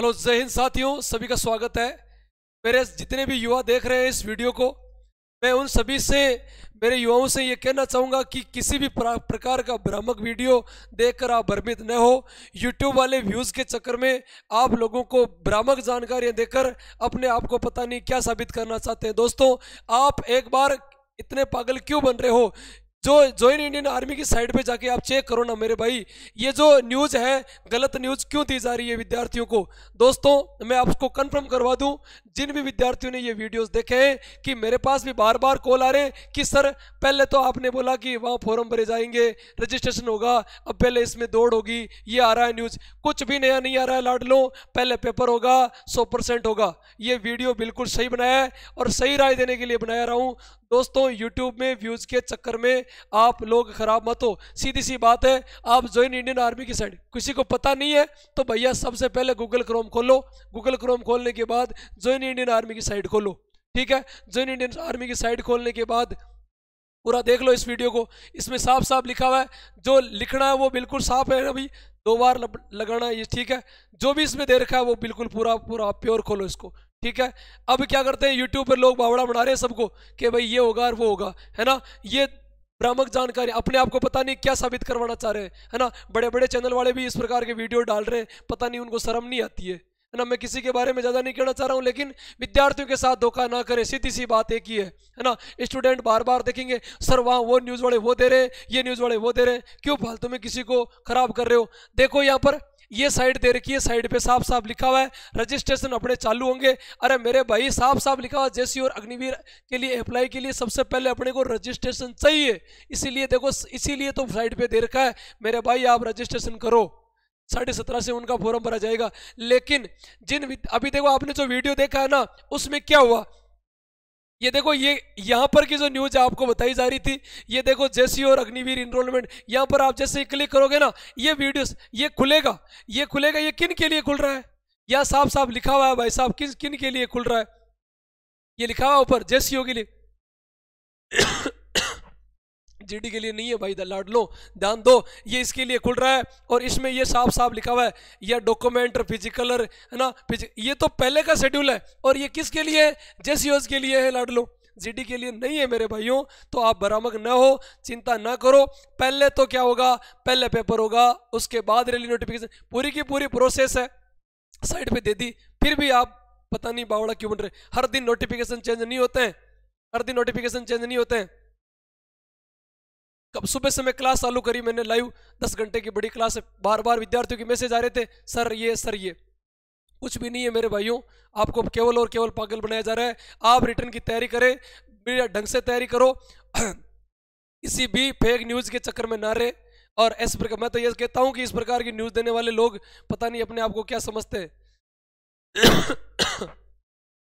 hello जय हिंद साथियों सभी का स्वागत है मेरे जितने भी युवा देख रहे हैं इस वीडियो को मैं उन सभी से मेरे युवाओं से ये कहना चाहूँगा कि किसी भी प्रकार का भ्रामक वीडियो देखकर आप भ्रमित न हो यूट्यूब वाले व्यूज़ के चक्कर में आप लोगों को भ्रामक जानकारियाँ देकर अपने आप को पता नहीं क्या साबित करना चाहते हैं दोस्तों आप एक बार इतने पागल क्यों बन रहे हो जो ज्वाइन इंडियन आर्मी की साइड पे जाके आप चेक करो ना मेरे भाई ये जो न्यूज़ है गलत न्यूज़ क्यों दी जा रही है विद्यार्थियों को दोस्तों मैं आपको कंफर्म करवा दूं जिन भी विद्यार्थियों ने ये वीडियोस देखे हैं कि मेरे पास भी बार बार कॉल आ रहे हैं कि सर पहले तो आपने बोला कि वहाँ फॉर्म भरे जाएंगे रजिस्ट्रेशन होगा अब पहले इसमें दौड़ होगी ये आ रहा है न्यूज़ कुछ भी नया नहीं आ रहा है लाड लो पहले पेपर होगा सौ होगा ये वीडियो बिल्कुल सही बनाया है और सही राय देने के लिए बनाया रहा हूँ दोस्तों यूट्यूब में व्यूज़ के चक्कर में आप लोग ख़राब मत हो सीधी सी बात है आप ज्वाइन इंडियन आर्मी की साइड किसी को पता नहीं है तो भैया सबसे पहले गूगल क्रोम खोलो गूगल क्रोम खोलने के बाद ज्वाइन इंडियन आर्मी की साइड खोलो ठीक है ज्वाइन इंडियन आर्मी की साइड खोलने के बाद पूरा देख लो इस वीडियो को इसमें साफ साफ लिखा हुआ है जो लिखना है वो बिल्कुल साफ है अभी दो बार लगाना ये ठीक है जो भी इसमें दे रखा है वो बिल्कुल पूरा पूरा प्योर खोलो इसको ठीक है अब क्या करते हैं यूट्यूब पर लोग बावड़ा बना रहे हैं सबको कि भाई ये होगा और वो होगा है ना ये भ्रामक जानकारी अपने आप को पता नहीं क्या साबित करवाना चाह रहे हैं है ना बड़े बड़े चैनल वाले भी इस प्रकार के वीडियो डाल रहे हैं पता नहीं उनको शर्म नहीं आती है है ना मैं किसी के बारे में ज़्यादा नहीं कहना चाह रहा हूँ लेकिन विद्यार्थियों के साथ धोखा ना करें सीधी सी बात एक ही है है ना स्टूडेंट बार बार देखेंगे सर वहाँ वो न्यूज़ वाले वो दे रहे हैं ये न्यूज़ वाले वो दे रहे हैं क्यों फालतू में किसी को ख़राब कर रहे हो देखो यहाँ पर ये साइड दे रखी है साइड पे साफ साफ लिखा हुआ है रजिस्ट्रेशन अपने चालू होंगे अरे मेरे भाई साफ साफ लिखा हुआ जैसी और अग्निवीर के लिए अप्लाई के लिए सबसे पहले अपने को रजिस्ट्रेशन चाहिए इसीलिए देखो इसीलिए तो साइड पे दे रखा है मेरे भाई आप रजिस्ट्रेशन करो साढ़े सत्रह से उनका फॉर्म भरा जाएगा लेकिन जिन अभी देखो आपने जो वीडियो देखा है ना उसमें क्या हुआ ये देखो ये यहाँ पर की जो न्यूज आपको बताई जा रही थी ये देखो जैसी और अग्निवीर इनरोलमेंट यहाँ पर आप जैसे क्लिक करोगे ना ये वीडियोस ये खुलेगा ये खुलेगा ये किन के लिए खुल रहा है या साफ साफ लिखा हुआ है भाई साहब किस किन के लिए खुल रहा है ये लिखा हुआ ऊपर जैसी के लिए जीडी के लिए नहीं है भाई द लाड लो ध्यान दो ये इसके लिए खुल रहा है और इसमें ये साफ साफ लिखा हुआ है यह डॉक्यूमेंट और फिजिकलर है ना ये तो पहले का शेड्यूल है और ये किसके लिए है जैसी के लिए है लाडलो जीडी के लिए नहीं है मेरे भाइयों तो आप बरामद ना हो चिंता ना करो पहले तो क्या होगा पहले पेपर होगा उसके बाद रेली नोटिफिकेशन पूरी की पूरी प्रोसेस है साइड पे दे दी फिर भी आप पता नहीं बावड़ा क्यों बन रहे हर दिन नोटिफिकेशन चेंज नहीं होते हैं हर दिन नोटिफिकेशन चेंज नहीं होते हैं कब सुबह से मैं क्लास चालू करी मैंने लाइव दस घंटे की बड़ी क्लास है बार बार विद्यार्थियों के मैसेज आ रहे थे सर ये सर ये कुछ भी नहीं है मेरे भाइयों आपको केवल और केवल पागल बनाया जा रहा है आप रिटर्न की तैयारी करें ढंग से तैयारी करो किसी भी फेक न्यूज़ के चक्कर में ना रहे और इस प्रकार मैं तो ये कहता हूँ कि इस प्रकार की न्यूज़ देने वाले लोग पता नहीं अपने आप को क्या समझते हैं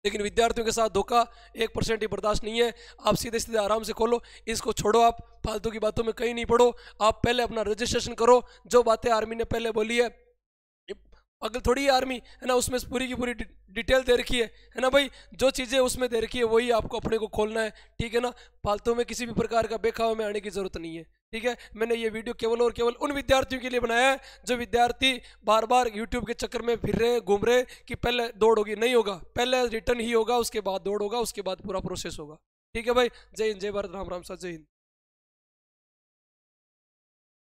लेकिन विद्यार्थियों के साथ धोखा एक परसेंट ही बर्दाश्त नहीं है आप सीधे सीधे आराम से खोलो इसको छोड़ो आप फालतू की बातों में कहीं नहीं पढ़ो आप पहले अपना रजिस्ट्रेशन करो जो बातें आर्मी ने पहले बोली है अगर थोड़ी आर्मी है ना उसमें पूरी की पूरी डिटेल दे रखी है है ना भाई जो चीज़ें उसमें दे रखी है वही आपको अपने को खोलना है ठीक है ना फालतू में किसी भी प्रकार का बेखाव में आने की ज़रूरत नहीं है ठीक है मैंने ये वीडियो केवल और केवल उन विद्यार्थियों के लिए बनाया है जो विद्यार्थी बार बार यूट्यूब के चक्कर में फिर रहे घूम रहे कि पहले दौड़ होगी नहीं होगा पहले रिटर्न ही होगा उसके बाद दौड़ होगा उसके बाद पूरा प्रोसेस होगा ठीक है भाई जय हिंद जय भारत राम राम साहब जय हिंद